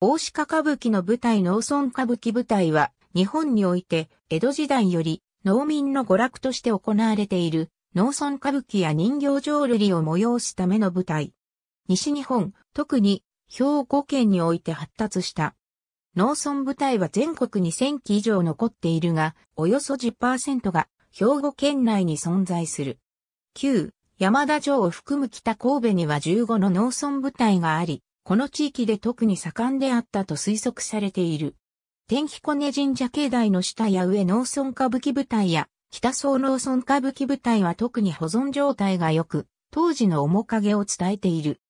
大鹿歌舞伎の舞台農村歌舞伎舞台は、日本において、江戸時代より、農民の娯楽として行われている、農村歌舞伎や人形浄瑠璃を催すための舞台。西日本、特に、兵庫県において発達した。農村部隊は全国に1000機以上残っているが、およそ10%が兵庫県内に存在する。旧、山田城を含む北神戸には15の農村部隊があり、この地域で特に盛んであったと推測されている。天気根神社境内の下や上農村歌舞伎舞台や北総農村歌舞伎舞台は特に保存状態が良く、当時の面影を伝えている。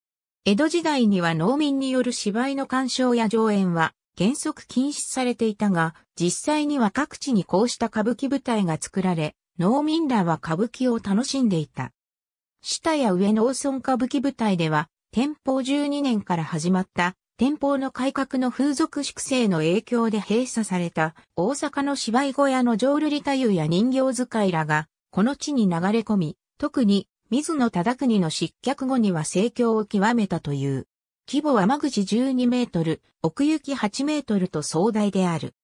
江戸時代には農民による芝居の鑑賞や上演は原則禁止されていたが、実際には各地にこうした歌舞伎舞台が作られ、農民らは歌舞伎を楽しんでいた。下や上農村歌舞伎舞台では、天保12年から始まった天保の改革の風俗粛清の影響で閉鎖された大阪の芝居小屋の浄瑠璃太夫や人形使いらがこの地に流れ込み、特に水野忠国の失脚後には盛況を極めたという。規模は間口12メートル、奥行き8メートルと壮大である。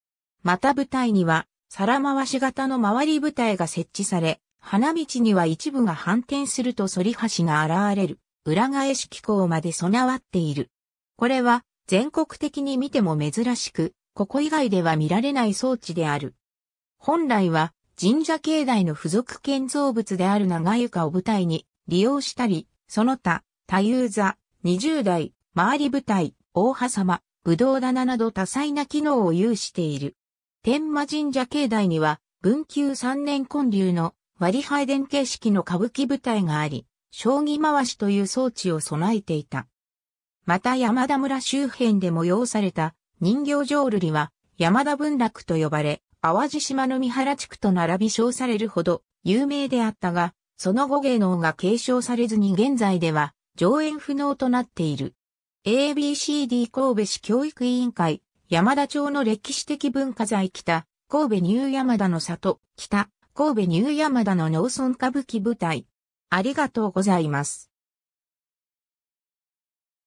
また舞台には、皿回し型の回り舞台が設置され、花道には一部が反転すると反り橋が現れる。裏返し機構まで備わっている。これは全国的に見ても珍しく、ここ以外では見られない装置である。本来は神社境内の付属建造物である長床を舞台に利用したり、その他、多遊座、二十代、周り舞台、大葉様、ぶどう棚など多彩な機能を有している。天魔神社境内には、文久三年建立の割り配電形式の歌舞伎舞台があり、将棋回しという装置を備えていた。また山田村周辺で催された人形浄瑠璃は山田文楽と呼ばれ、淡路島の三原地区と並び称されるほど有名であったが、その後芸能が継承されずに現在では上演不能となっている。ABCD 神戸市教育委員会、山田町の歴史的文化財北、神戸ニュー山田の里、北、神戸ニュー山田の農村歌舞伎舞台、ありがとうございます。